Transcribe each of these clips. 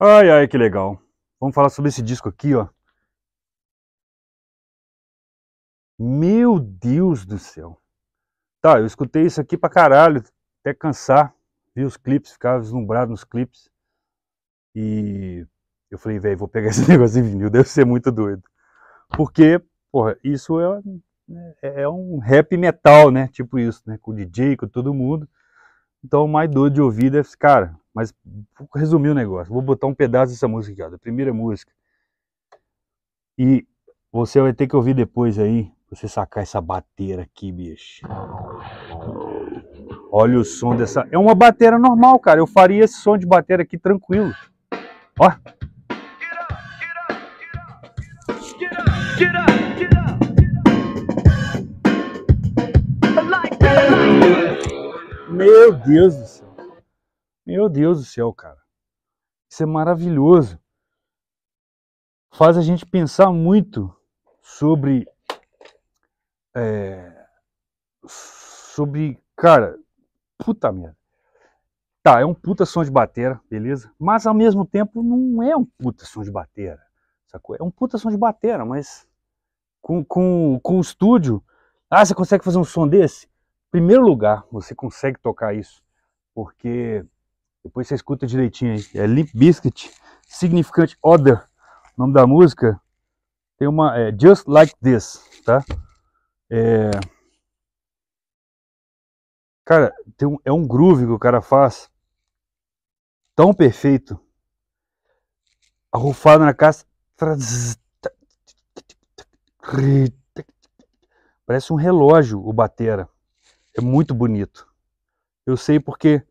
Ai, ai, que legal. Vamos falar sobre esse disco aqui, ó. Meu Deus do céu. Tá, eu escutei isso aqui pra caralho, até cansar. Vi os clipes, ficava deslumbrado nos clipes. E eu falei, velho, vou pegar esse negócio em vinil, deve ser muito doido. Porque, porra, isso é, né, é um rap metal, né? Tipo isso, né? Com o DJ, com todo mundo. Então o mais doido de ouvir deve ser, cara, mas vou resumir o negócio. Vou botar um pedaço dessa música aqui, ó, da primeira música. E você vai ter que ouvir depois aí, você sacar essa bateira aqui, bicho. Olha o som dessa. É uma bateria normal, cara. Eu faria esse som de bateria aqui tranquilo. Ó. Meu Deus do céu. Meu Deus do céu, cara. Isso é maravilhoso. Faz a gente pensar muito sobre. É, sobre. Cara, puta merda. Tá, é um puta som de batera, beleza? Mas ao mesmo tempo não é um puta som de batera. Sacou? É um puta som de batera, mas com, com, com o estúdio. Ah, você consegue fazer um som desse? Primeiro lugar, você consegue tocar isso. Porque depois você escuta direitinho aí. É Limp Biscuit, Significant Other. O nome da música tem uma. É, Just Like This, tá? É. Cara, um, é um groove que o cara faz tão perfeito. Arrufado na caixa. Parece um relógio o batera. É muito bonito. Eu sei porque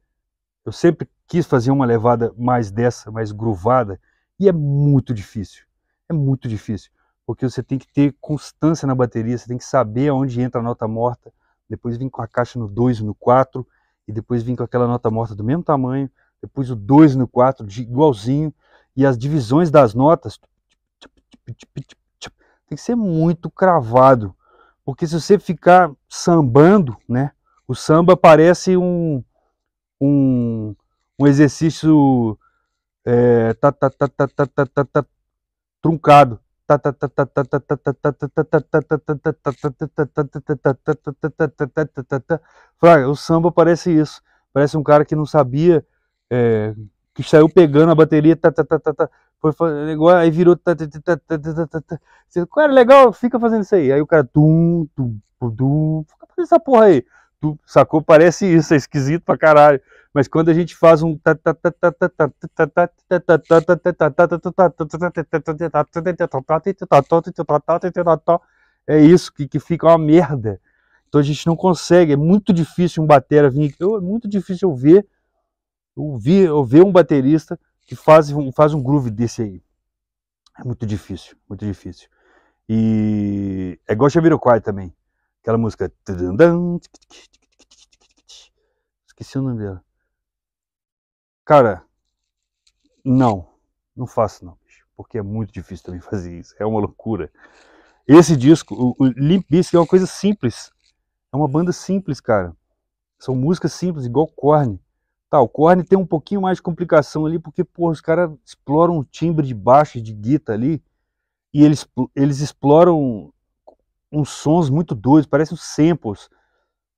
eu sempre quis fazer uma levada mais dessa, mais gruvada, e é muito difícil. É muito difícil, porque você tem que ter constância na bateria, você tem que saber aonde entra a nota morta, depois vim com a caixa no 2 no 4, e depois vim com aquela nota morta do mesmo tamanho, depois o 2 no 4 igualzinho, e as divisões das notas tem que ser muito cravado, porque se você ficar sambando, né, o samba parece um um um exercício é, tá, tá, tá, tá, tá, tá, tá, tá, truncado. Fraga, o samba parece isso. Parece um cara que não sabia, é, que saiu pegando a bateria, tá, tá, tá, tá, tá, foi igual, aí virou. Tá, tá, tá, tá, tá, tá. cara, legal, fica fazendo isso aí. Aí o cara. fica fazendo essa porra aí tu sacou? Parece isso, é esquisito pra caralho. Mas quando a gente faz um é isso que, que fica uma merda. Então a gente não consegue, é muito difícil um batera vir aqui. É muito difícil eu ver, eu ver, eu ver um baterista que faz, faz um groove desse aí. É muito difícil, muito difícil. E é igual Jamiroquai também. Aquela música. Esqueci o nome dela. Cara, não. Não faço não, bicho. Porque é muito difícil também fazer isso. É uma loucura. Esse disco, o, o Limp Bizkit é uma coisa simples. É uma banda simples, cara. São músicas simples, igual Korn. Tá, o Korn tem um pouquinho mais de complicação ali, porque, porra, os caras exploram o timbre de baixo de guitarra ali, e eles, eles exploram uns sons muito doidos, parece uns samples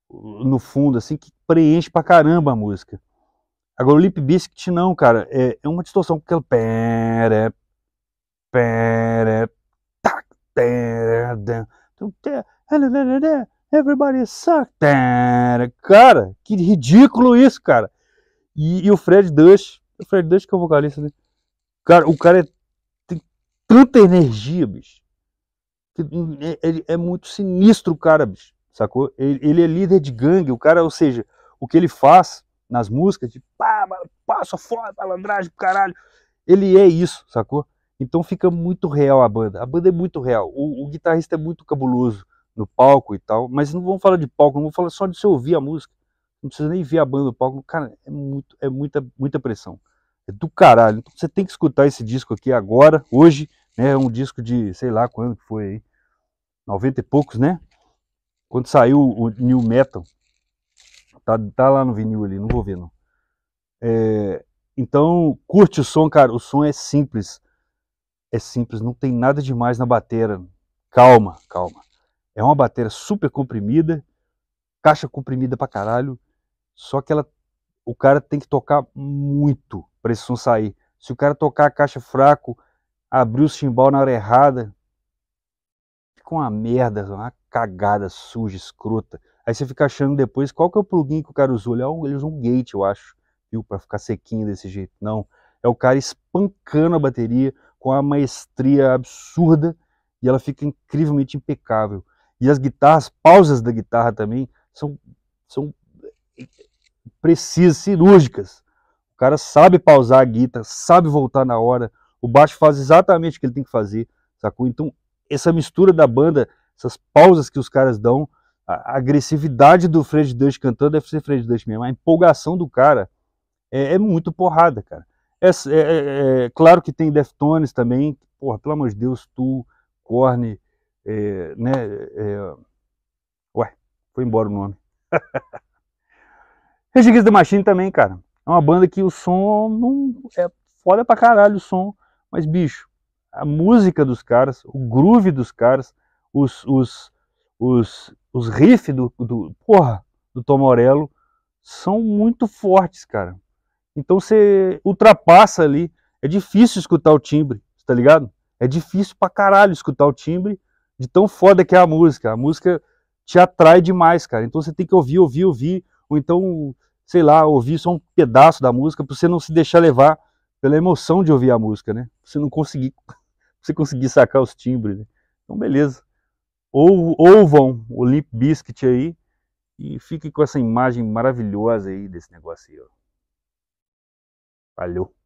uh, no fundo, assim, que preenche pra caramba a música. Agora o lip Biscuit não, cara, é, é uma distorção com aquele pere, pere, tac, então, é, everybody suck, cara, que ridículo isso, cara. E, e o Fred Dush, o Fred Dush que é o vocalista dele, né? cara, o cara é, tem tanta energia, bicho que é, ele é muito sinistro o cara, bicho, sacou? Ele, ele, é líder de gangue, o cara, ou seja, o que ele faz nas músicas, de pá, passa fora, malandragem caralho, ele é isso, sacou? Então fica muito real a banda, a banda é muito real, o, o guitarrista é muito cabuloso no palco e tal, mas não vamos falar de palco, não vamos falar só de você ouvir a música, não precisa nem ver a banda no palco, cara, é, muito, é muita, muita pressão, é do caralho, então você tem que escutar esse disco aqui agora, hoje, é um disco de sei lá quando que foi aí, 90 e poucos, né? Quando saiu o New Metal, tá, tá lá no vinil ali, não vou ver não. É, então, curte o som, cara, o som é simples. É simples, não tem nada demais na bateria. Calma, calma. É uma bateria super comprimida, caixa comprimida pra caralho, só que ela o cara tem que tocar muito para esse som sair. Se o cara tocar a caixa fraco, abrir o chimbal na hora errada, fica uma merda, uma cagada suja, escrota. Aí você fica achando depois qual que é o plugin que o cara usou. Ele, é um, ele usou um gate, eu acho, viu, para ficar sequinho desse jeito. Não, é o cara espancando a bateria com a maestria absurda e ela fica incrivelmente impecável. E as guitarras, pausas da guitarra também são, são eh, precisas, cirúrgicas. O cara sabe pausar a guitarra, sabe voltar na hora. O baixo faz exatamente o que ele tem que fazer, sacou? Então essa mistura da banda, essas pausas que os caras dão, a agressividade do Fred Dutch cantando deve ser Fred Dutch mesmo, a empolgação do cara é, é muito porrada, cara. É, é, é, claro que tem Deftones também, porra, pelo amor de Deus, Tu, Korn, é, né, é, ué, foi embora o nome. Regis the Machine também, cara, é uma banda que o som não é foda pra caralho o som, mas bicho, a música dos caras, o groove dos caras, os, os, os, os riffs do, do, porra, do Tom Morello são muito fortes, cara. Então você ultrapassa ali. É difícil escutar o timbre, tá ligado? É difícil pra caralho escutar o timbre de tão foda que é a música. A música te atrai demais, cara. Então você tem que ouvir, ouvir, ouvir. Ou então, sei lá, ouvir só um pedaço da música pra você não se deixar levar pela emoção de ouvir a música, né? Pra você não conseguir você conseguir sacar os timbres. Né? Então, beleza. Ou, ouvam o Limp Biscuit aí e fiquem com essa imagem maravilhosa aí desse negócio aí. Ó. Valeu!